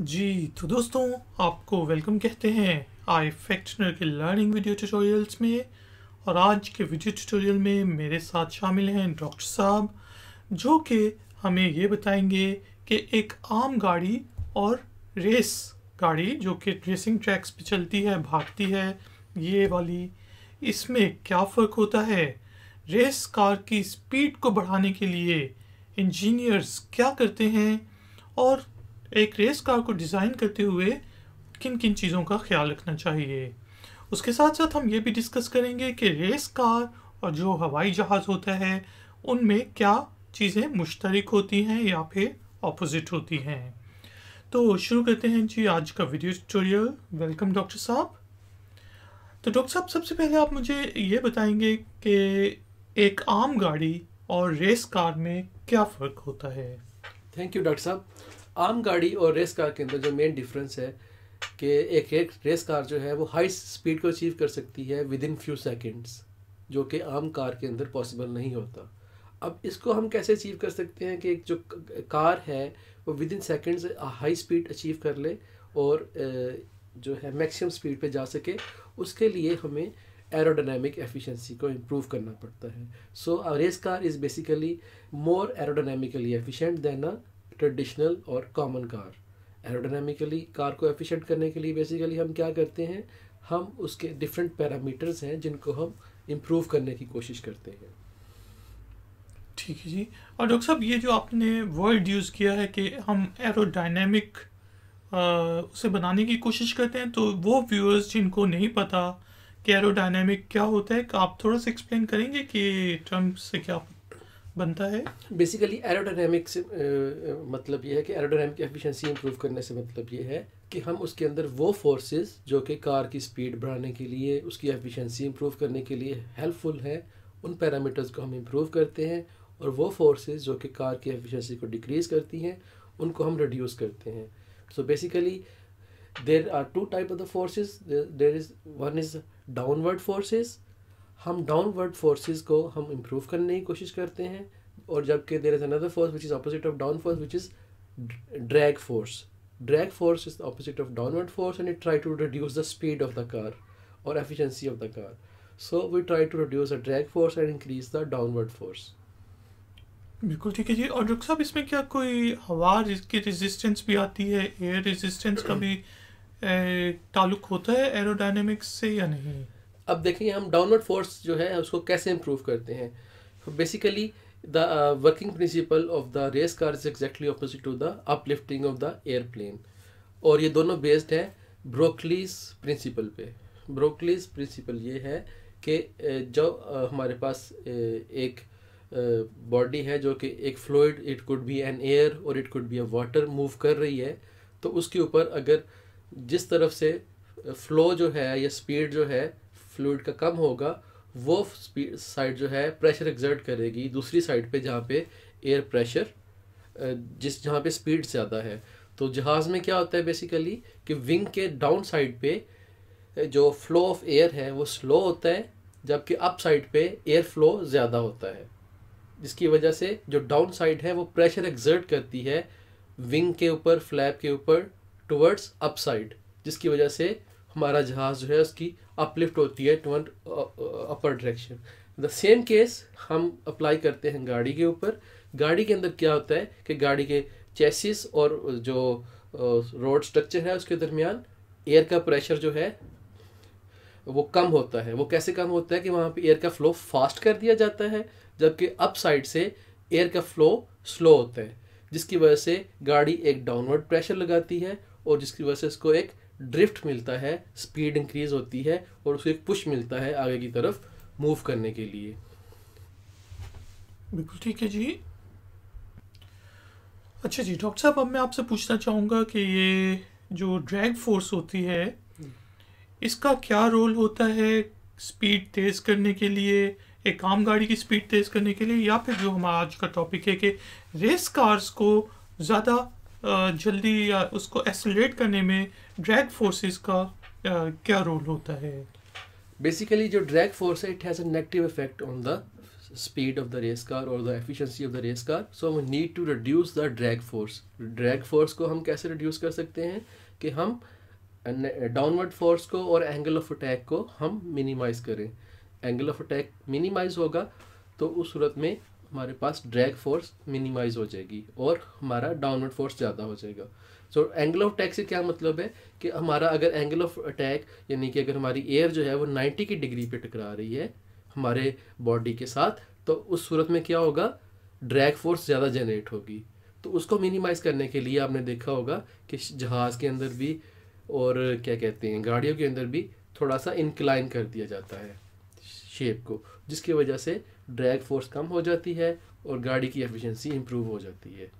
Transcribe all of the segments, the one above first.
जी तो दोस्तों आपको वेलकम कहते हैं आई फैक्टनर के लर्निंग वीडियो ट्यूटोरियल्स में और आज के वीडियो ट्यूटोरियल में मेरे साथ शामिल हैं डॉक्टर साहब जो कि हमें ये बताएंगे कि एक आम गाड़ी और रेस गाड़ी जो कि रेसिंग ट्रैक्स पे चलती है भागती है ये वाली इसमें क्या फ़र्क होता है रेस कार की स्पीड को बढ़ाने के लिए इंजीनियर्स क्या करते हैं और एक रेस कार को डिज़ाइन करते हुए किन किन चीज़ों का ख्याल रखना चाहिए उसके साथ साथ हम ये भी डिस्कस करेंगे कि रेस कार और जो हवाई जहाज़ होता है उनमें क्या चीज़ें मुश्तरक होती हैं या फिर अपोज़िट होती हैं तो शुरू करते हैं जी आज का वीडियो ट्यूटोरियल वेलकम डॉक्टर साहब तो डॉक्टर साहब सबसे पहले आप मुझे ये बताएंगे कि एक आम गाड़ी और रेस कार में क्या फ़र्क होता है थैंक यू डॉक्टर साहब आम गाड़ी और रेस कार के अंदर जो मेन डिफरेंस है कि एक एक रेस कार जो है वो हाई स्पीड को अचीव कर सकती है विद इन फ्यू सेकेंड्स जो कि आम कार के अंदर पॉसिबल नहीं होता अब इसको हम कैसे अचीव कर सकते हैं कि एक जो कार है वो within seconds high speed achieve कर ले और जो है मैक्सिमम स्पीड पे जा सके उसके लिए हमें एरोडाइनमिक एफिशिएंसी को इम्प्रूव करना पड़ता है so race car is basically more aerodynamically efficient than a traditional और कॉमन कार एरोडाइनमिकली कार को एफिशिएंट करने के लिए बेसिकली हम क्या करते हैं हम उसके डिफरेंट पैरामीटर्स हैं जिनको हम इम्प्रूव करने की कोशिश करते हैं ठीक है जी और डॉक्टर साहब ये जो आपने वर्ड यूज़ किया है कि हम एरोडाइनमिक उसे बनाने की कोशिश करते हैं तो वो व्यूअर्स जिनको नहीं पता कि एरोडाइनमिक क्या होता है आप थोड़ा सा एक्सप्लेन करेंगे कि टर्म से क्या बनता है बेसिकली एरोडायनेमिक से मतलब ये है कि एरोडायनेमिक एफिशिएंसी इंप्रूव करने से मतलब ये है कि हम उसके अंदर वो फोर्सेस जो कि कार की स्पीड बढ़ाने के लिए उसकी एफिशिएंसी इंप्रूव करने के लिए हेल्पफुल हैं उन पैरामीटर्स को हम इंप्रूव करते हैं और वो फोर्सेस जो कि कार की एफिशिएंसी को डिक्रीज़ करती हैं उनको हम रिड्यूस करते हैं so basically there are two type of the forces there is one is downward forces हम डाउनवर्ड फोर्सेस को हम इम्प्रूव करने की कोशिश करते हैं और जबकि there is another force which is opposite of down force which is drag force drag force is opposite of downward force and it try to reduce the speed of the car और efficiency of the car so we try to reduce a drag force and increase the downward force बिल्कुल ठीक है जी और doctor साहब इसमें क्या कोई हवा की रेजिस्टेंस भी आती है एयर रेजिस्टेंस का भी ताल्लुक होता है एरोडाइनमिक्स से या नहीं अब देखेंगे हम डाउनवर्ड फोर्स जो है उसको कैसे इम्प्रूव करते हैं basically the working principle of the race car is is opposite to the uplifting of the aeroplane और ये दोनों बेस्ड है ब्रोकलीज प्रिंसिपल पे ब्रोकलीज प्रिंसिपल ये है कि uh, जो uh, हमारे पास uh, एक बॉडी है जो कि एक fluid it could be an air or it could be a water move कर रही है तो उसके ऊपर अगर जिस तरफ से फ्लो जो है या स्पीड जो है फ्लूड का कम होगा वो साइड जो है प्रेशर एग्जर्ट करेगी दूसरी साइड पे जहाँ पे एयर प्रेशर जिस जहाँ पे स्पीड ज़्यादा है तो जहाज़ में क्या होता है बेसिकली कि विंग के डाउन साइड पे जो फ्लो ऑफ एयर है वो स्लो होता है जबकि अप साइड पे एयर फ्लो ज़्यादा होता है जिसकी वजह से जो डाउन साइड है वो प्रेशर एग्जर्ट करती है विंग के ऊपर फ्लैप के ऊपर टूवर्ड्स अप साइड जिसकी वजह से हमारा जहाज़ जो है उसकी अपलिफ्ट होती है to upper direction the same case हम अप्लाई करते हैं गाड़ी के ऊपर गाड़ी के अंदर क्या होता है कि गाड़ी के चेसिस और जो रोड uh, स्ट्रक्चर है उसके दरमियान एयर का प्रेशर जो है वो कम होता है वो कैसे कम होता है कि वहाँ पे एयर का फ्लो फास्ट कर दिया जाता है जबकि अप साइड से एयर का फ्लो स्लो होता है जिसकी वजह से गाड़ी एक डाउनवर्ड प्रेशर लगाती है और जिसकी वजह से इसको एक ड्रिफ्ट मिलता है स्पीड इंक्रीज होती है और उसे एक पुश मिलता है आगे की तरफ मूव करने के लिए बिल्कुल ठीक है जी अच्छा जी डॉक्टर साहब अब मैं आपसे पूछना चाहूँगा कि ये जो ड्रैग फोर्स होती है इसका क्या रोल होता है स्पीड तेज़ करने के लिए एक आम गाड़ी की स्पीड तेज़ करने के लिए या फिर जो हमारा आज का टॉपिक है कि रेस कार्स को ज़्यादा जल्दी या उसको एसोलेट करने में ड्रैग फोर्सेस का क्या रोल होता है बेसिकली जो ड्रैग फोर्स है it has a negative effect on the speed of the race car और the efficiency of the race car so we need to reduce the drag force drag force को हम कैसे reduce कर सकते हैं कि हम डाउनवर्ड फोर्स को और एंगल ऑफ अटैक को हम मिनिमाइज करें एंगल ऑफ अटैक मिनिमाइज होगा तो उस सूरत में हमारे पास ड्रैग फोर्स मिनिमाइज हो जाएगी और हमारा डाउनवर्ड फोर्स ज़्यादा हो जाएगा सो एंगल ऑफ अटैक से क्या मतलब है कि हमारा अगर एंगल ऑफ अटैक यानी कि अगर हमारी एयर जो है वो 90 की डिग्री पे टकरा रही है हमारे बॉडी के साथ तो उस सूरत में क्या होगा ड्रैग फोर्स ज़्यादा जनरेट होगी तो उसको मिनिमाइज़ करने के लिए आपने देखा होगा कि जहाज़ के अंदर भी और क्या कहते हैं गाड़ियों के अंदर भी थोड़ा सा इंक्लाइन कर दिया जाता है शेप को जिसकी वजह से ड्रैग फोर्स कम हो जाती है और गाड़ी की एफिशिएंसी इम्प्रूव हो जाती है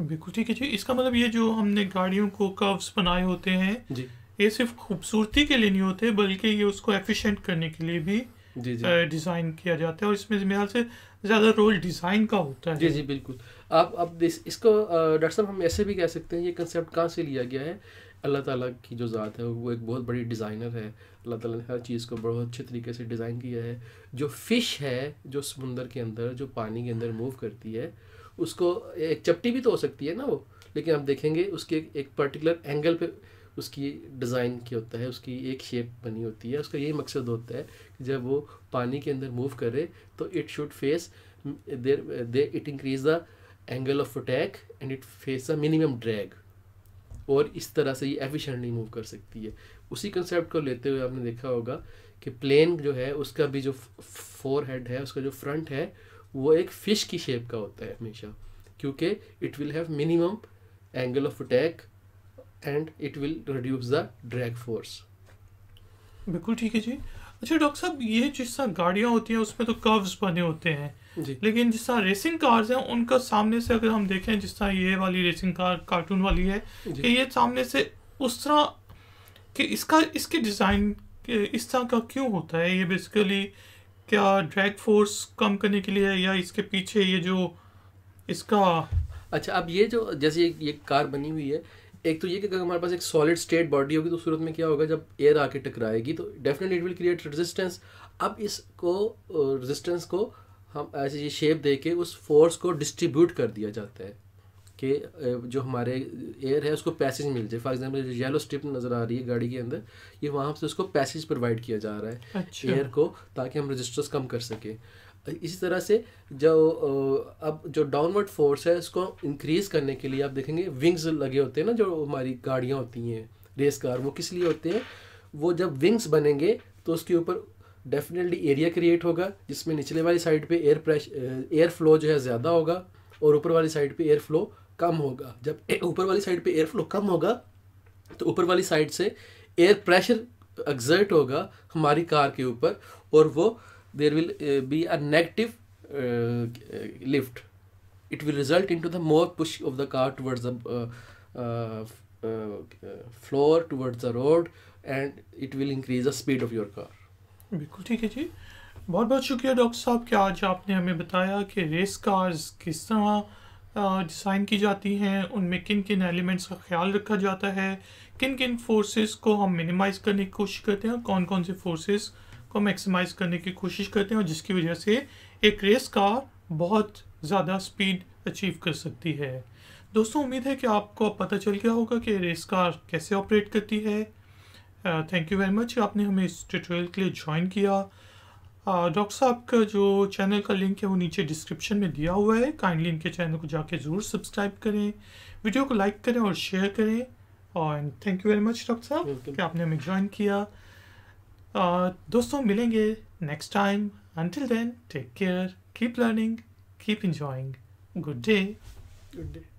बिल्कुल ठीक है जी इसका मतलब ये जो हमने गाड़ियों को कर्व्स बनाए होते हैं जी ये सिर्फ खूबसूरती के लिए नहीं होते बल्कि ये उसको एफिशिएंट करने के लिए भी डिज़ाइन किया जाता है और इसमें मेरे ख्याल से ज़्यादा रोल डिज़ाइन का होता है जी जी बिल्कुल आप अब इसको डॉक्टर साहब हम ऐसे भी कह सकते हैं ये कंसेप्ट कहाँ से लिया गया है अल्लाह ताला की जो ज़ात है वो एक बहुत बड़ी डिज़ाइनर है अल्लाह ताला ने हर चीज़ को बहुत अच्छे तरीके से डिज़ाइन किया है जो फ़िश है जो समुंदर के अंदर जो पानी के अंदर मूव करती है उसको एक चपटी भी तो हो सकती है ना वो लेकिन आप देखेंगे उसके एक पर्टिकुलर एंगल पे उसकी डिज़ाइन की होता है उसकी एक शेप बनी होती है उसका यही मकसद होता है कि जब वो पानी के अंदर मूव करे तो it should face there they it increase the angle of attack and it face the minimum drag और इस तरह से ये एफिशिएंटली मूव कर सकती है उसी कंसेप्ट को लेते हुए आपने देखा होगा कि प्लेन जो है उसका भी जो फोर हेड है उसका जो फ्रंट है वो एक फ़िश की शेप का होता है हमेशा क्योंकि it will have minimum angle of attack and it will reduce the drag force बिल्कुल ठीक है जी अच्छा डॉक्टर साहब ये जिस तरह गाड़ियाँ होती हैं उसमें तो कर्व्स बने होते हैं लेकिन जिस तरह रेसिंग कार्स हैं उनका सामने से अगर हम देखें जिस तरह ये वाली रेसिंग कार कार्टून वाली है कि ये सामने से उस तरह कि इसका इसके डिज़ाइन इस तरह का क्यों होता है ये बेसिकली क्या ड्रैग फोर्स कम करने के लिए या इसके पीछे ये जो इसका अच्छा अब ये जो जैसे ये, ये कार बनी हुई है एक तो ये कि अगर हमारे पास एक सॉलिड स्टेट बॉडी होगी तो सूरत में क्या होगा जब एयर आके टकराएगी तो definitely it will create resistance अब इसको रेजिस्टेंस को हम ऐसे ये शेप दे के उस फोर्स को डिस्ट्रीब्यूट कर दिया जाता है कि जो हमारे एयर है उसको पैसेज मिल जाए फॉर एग्जांपल जो येलो स्ट्रिप नज़र आ रही है गाड़ी के अंदर ये वहाँ से उसको पैसेज प्रोवाइड किया जा रहा है अच्छा। एयर को ताकि हम रजिस्टर्स कम कर सकें इसी तरह से जो अब जो डाउनवर्ड फोर्स है उसको इंक्रीज़ करने के लिए आप देखेंगे विंग्स लगे होते हैं ना जो हमारी गाड़ियाँ होती हैं रेस कार वो किस लिए होते हैं वो जब विंग्स बनेंगे तो उसके ऊपर डेफिनेटली एरिया क्रिएट होगा जिसमें निचले वाली साइड पे एयर प्रेश एयर फ्लो जो है ज़्यादा होगा और ऊपर वाली साइड पे एयर फ्लो कम होगा जब ऊपर वाली साइड पे एयर फ्लो कम होगा तो ऊपर वाली साइड से एयर प्रेशर एग्जर्ट होगा हमारी कार के ऊपर और वो there will be a negative lift it will result into the more push of the car towards the floor towards the road and it will increase the speed of your बिल्कुल ठीक है जी बहुत बहुत शुक्रिया doctor साहब कि आज आपने हमें बताया कि रेस कार्स किस तरह डिज़ाइन की जाती हैं उनमें किन किन एलिमेंट्स का ख्याल रखा जाता है किन किन फोर्सेस को हम मिनिमाइज़ करने की कोशिश करते हैं और कौन कौन से फोर्सेस को मैक्सिमाइज करने की कोशिश करते हैं और जिसकी वजह से एक रेस कार बहुत ज़्यादा स्पीड अचीव कर सकती है दोस्तों उम्मीद है कि आपको पता चल गया होगा कि रेस कार कैसे ऑपरेट करती है थैंक यू वेरी मच आपने हमें इस ट्यूटोरियल के लिए ज्वाइन किया डॉक्टर uh, साहब का जो चैनल का लिंक है वो नीचे डिस्क्रिप्शन में दिया हुआ है काइंडली इनके चैनल को जाके ज़रूर सब्सक्राइब करें वीडियो को लाइक करें और शेयर करें और thank you very much doctor साहब कि आपने हमें ज्वाइन किया uh, दोस्तों मिलेंगे next time until then take care keep learning keep enjoying good day good day